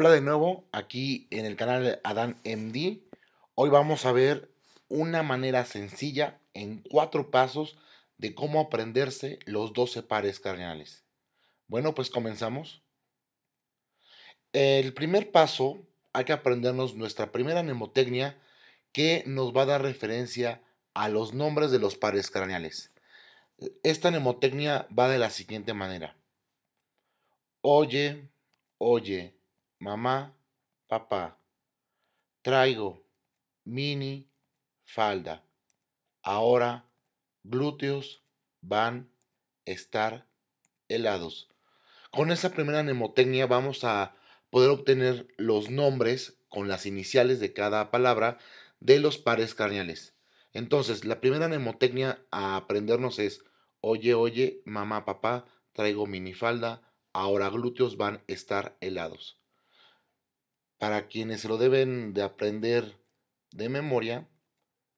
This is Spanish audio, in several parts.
Hola de nuevo, aquí en el canal Adán MD. Hoy vamos a ver una manera sencilla en cuatro pasos de cómo aprenderse los 12 pares craneales Bueno, pues comenzamos. El primer paso, hay que aprendernos nuestra primera mnemotecnia que nos va a dar referencia a los nombres de los pares craneales. Esta mnemotecnia va de la siguiente manera. Oye, oye, mamá, papá. Traigo mini falda. Ahora glúteos van a estar helados. Con esa primera mnemotecnia vamos a poder obtener los nombres con las iniciales de cada palabra de los pares carneales. Entonces, la primera mnemotecnia a aprendernos es, oye, oye, mamá, papá, traigo mini, falda, ahora glúteos van a estar helados para quienes se lo deben de aprender de memoria,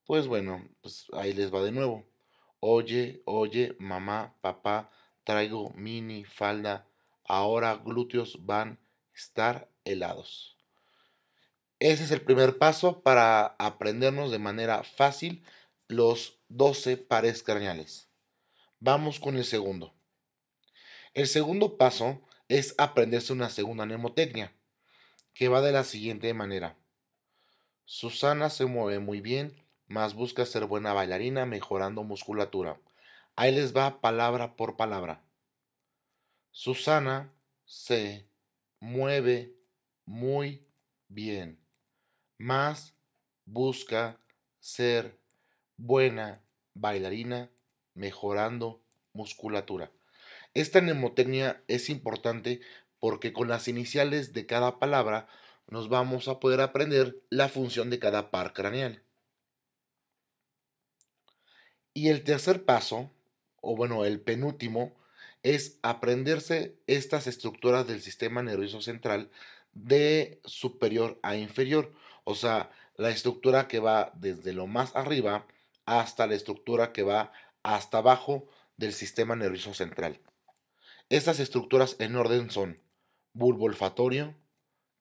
pues bueno, pues ahí les va de nuevo. Oye, oye, mamá, papá, traigo mini falda, ahora glúteos van a estar helados. Ese es el primer paso para aprendernos de manera fácil los 12 pares craneales. Vamos con el segundo. El segundo paso es aprenderse una segunda mnemotecnia que va de la siguiente manera. Susana se mueve muy bien, más busca ser buena bailarina mejorando musculatura. Ahí les va palabra por palabra. Susana se mueve muy bien, más busca ser buena bailarina mejorando musculatura. Esta mnemotecnia es importante porque con las iniciales de cada palabra nos vamos a poder aprender la función de cada par craneal. Y el tercer paso, o bueno, el penúltimo, es aprenderse estas estructuras del sistema nervioso central de superior a inferior, o sea, la estructura que va desde lo más arriba hasta la estructura que va hasta abajo del sistema nervioso central. Estas estructuras en orden son bulbo olfatorio,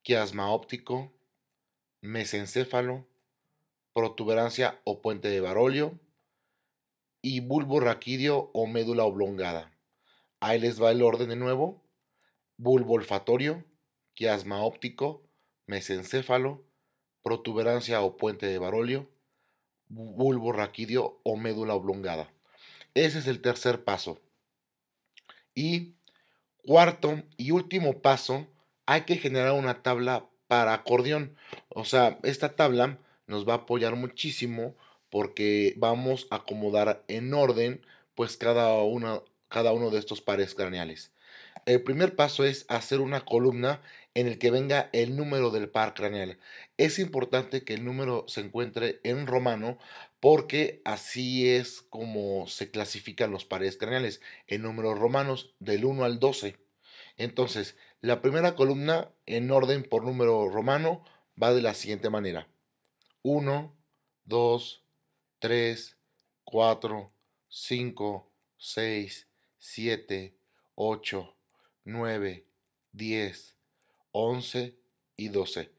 quiasma óptico, mesencéfalo, protuberancia o puente de Barolio y bulbo raquídeo o médula oblongada. Ahí les va el orden de nuevo. Bulbo olfatorio, quiasma óptico, mesencéfalo, protuberancia o puente de Barolio, bulbo raquídeo o médula oblongada. Ese es el tercer paso. Y Cuarto y último paso, hay que generar una tabla para acordeón. O sea, esta tabla nos va a apoyar muchísimo porque vamos a acomodar en orden pues cada, cada uno de estos pares craneales. El primer paso es hacer una columna en el que venga el número del par craneal. Es importante que el número se encuentre en romano porque así es como se clasifican los paredes craneales en números romanos del 1 al 12. Entonces, la primera columna en orden por número romano va de la siguiente manera. 1, 2, 3, 4, 5, 6, 7, 8, 9, 10, 11 y 12.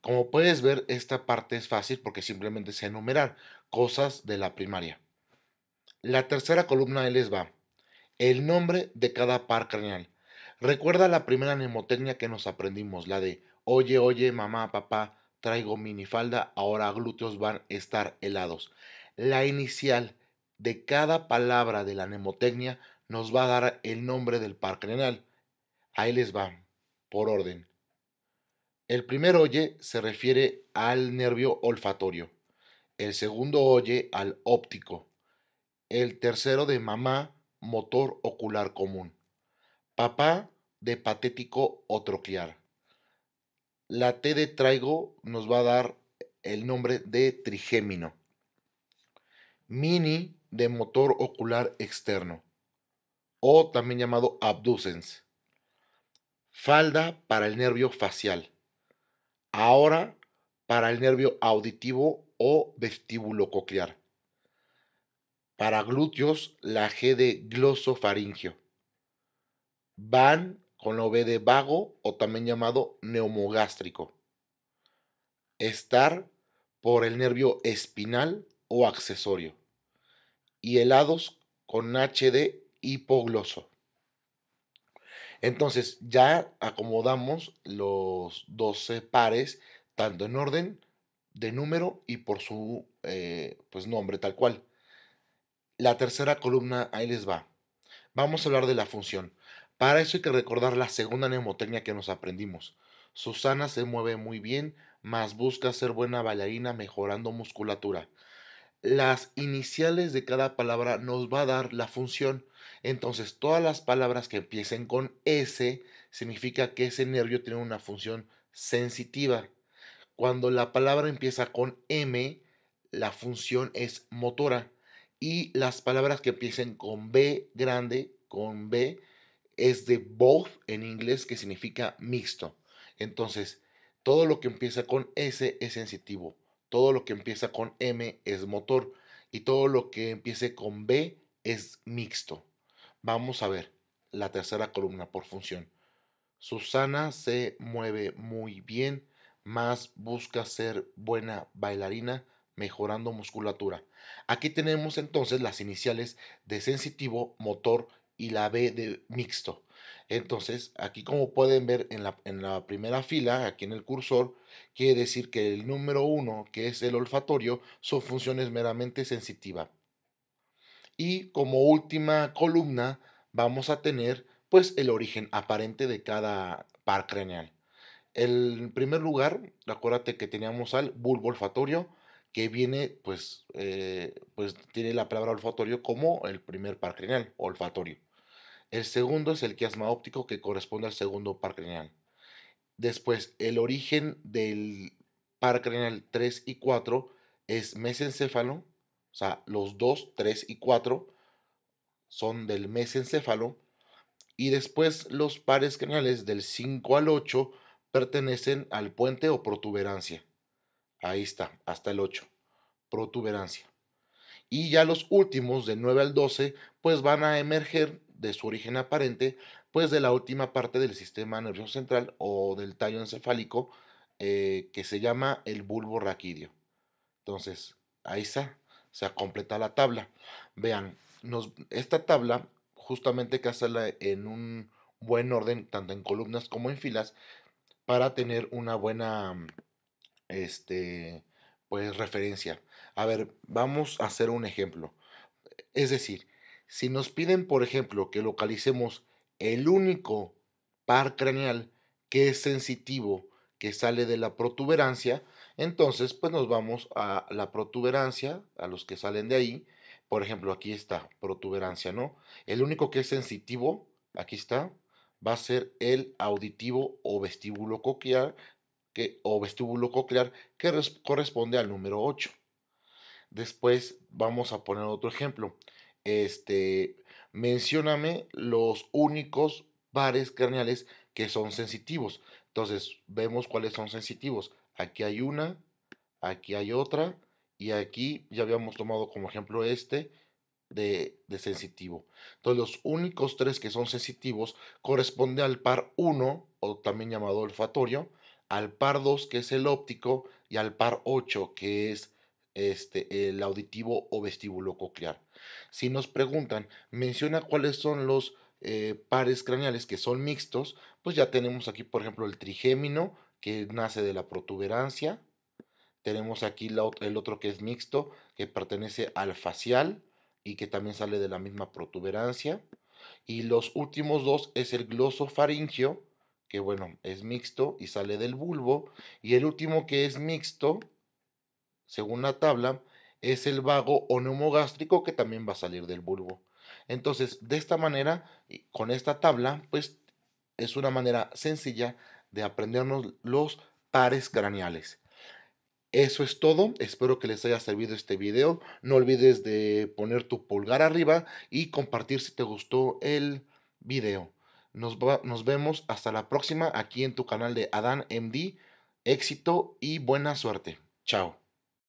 Como puedes ver, esta parte es fácil porque simplemente se enumerar cosas de la primaria. La tercera columna les va el nombre de cada par craneal. Recuerda la primera mnemotecnia que nos aprendimos, la de oye, oye, mamá, papá, traigo minifalda, ahora glúteos van a estar helados. La inicial de cada palabra de la mnemotecnia nos va a dar el nombre del par craneal. Ahí les va, por orden. El primer oye se refiere al nervio olfatorio, el segundo oye al óptico, el tercero de mamá, motor ocular común, papá de patético o troclear. La T de traigo nos va a dar el nombre de trigémino, mini de motor ocular externo, o también llamado abducens, falda para el nervio facial Ahora para el nervio auditivo o vestíbulo coclear. Para glúteos, la G de glosofaringio. Van con la V de vago o también llamado neumogástrico. Estar por el nervio espinal o accesorio. Y helados con H de hipogloso. Entonces, ya acomodamos los 12 pares, tanto en orden de número y por su eh, pues nombre tal cual. La tercera columna, ahí les va. Vamos a hablar de la función. Para eso hay que recordar la segunda mnemotecnia que nos aprendimos. Susana se mueve muy bien, más busca ser buena bailarina mejorando musculatura las iniciales de cada palabra nos va a dar la función. Entonces, todas las palabras que empiecen con S significa que ese nervio tiene una función sensitiva. Cuando la palabra empieza con M, la función es motora. Y las palabras que empiecen con B grande, con B, es de both en inglés, que significa mixto. Entonces, todo lo que empieza con S es sensitivo. Todo lo que empieza con M es motor y todo lo que empiece con B es mixto. Vamos a ver la tercera columna por función. Susana se mueve muy bien, más busca ser buena bailarina, mejorando musculatura. Aquí tenemos entonces las iniciales de sensitivo, motor y la B de mixto. Entonces, aquí como pueden ver en la, primera fila, aquí en el cursor, quiere decir que el número 1, que es el olfatorio, son funciones meramente sensitivas. Y como última columna vamos a tener pues el origen aparente de cada par craneal. En primer lugar, acuérdate que teníamos al bulbo olfatorio, que viene, pues, eh, pues tiene la palabra olfatorio como el primer par craneal, olfatorio. El segundo es el quiasma óptico que corresponde al segundo par craneal. Después, el origen del par craneal 3 y 4 es mesencéfalo, o sea, los 2, 3 y 4 son del mesencéfalo, y después los pares craneales del 5 al 8 pertenecen al puente o protuberancia. Ahí está, hasta el 8, protuberancia. Y ya los últimos, del 9 al 12, pues van a emerger de su origen aparente, pues de la última parte del sistema nervioso central o del tallo encefálico eh, que se llama el bulbo raquídeo. Entonces, ahí está, se completa la tabla. Vean, nos, esta tabla justamente que hacerla en un buen orden, tanto en columnas como en filas, para tener una buena mm, este, pues, referencia. A ver, vamos a hacer un ejemplo. Es decir, si nos piden, por ejemplo, que localicemos el único par craneal que es sensitivo, que sale de la protuberancia, entonces pues nos vamos a la protuberancia, a los que salen de ahí. Por ejemplo, aquí está protuberancia, ¿no? El único que es sensitivo, aquí está, va a ser el auditivo o vestíbulo coclear, que, o vestíbulo coclear, que corresponde al número 8. Después vamos a poner otro ejemplo este, mencióname los únicos pares craneales que son sensitivos. Entonces, vemos cuáles son sensitivos. Aquí hay una, aquí hay otra, y aquí ya habíamos tomado como ejemplo este de, sensitivo. Entonces, los únicos tres que son sensitivos corresponde al par 1, o también llamado olfatorio, al par 2, que es el óptico, y al par 8, que es este, el auditivo o vestíbulo coclear. Si nos preguntan, menciona cuáles son los eh, pares craneales que son mixtos, pues ya tenemos aquí, por ejemplo, el trigémino, que nace de la protuberancia. Tenemos aquí el otro que es mixto, que pertenece al facial y que también sale de la misma protuberancia. Y los últimos dos es el glosofaringio, que bueno, es mixto y sale del bulbo. Y el último que es mixto, según la tabla, es el vago o neumogástrico que también va a salir del bulbo. Entonces, de esta manera, con esta tabla, pues es una manera sencilla de aprendernos los pares craneales. Eso es todo, espero que les haya servido este video. No olvides de poner tu pulgar arriba y compartir si te gustó el video. Nos, nos vemos hasta la próxima aquí en tu canal de Adán MD. Éxito y buena suerte. Chao.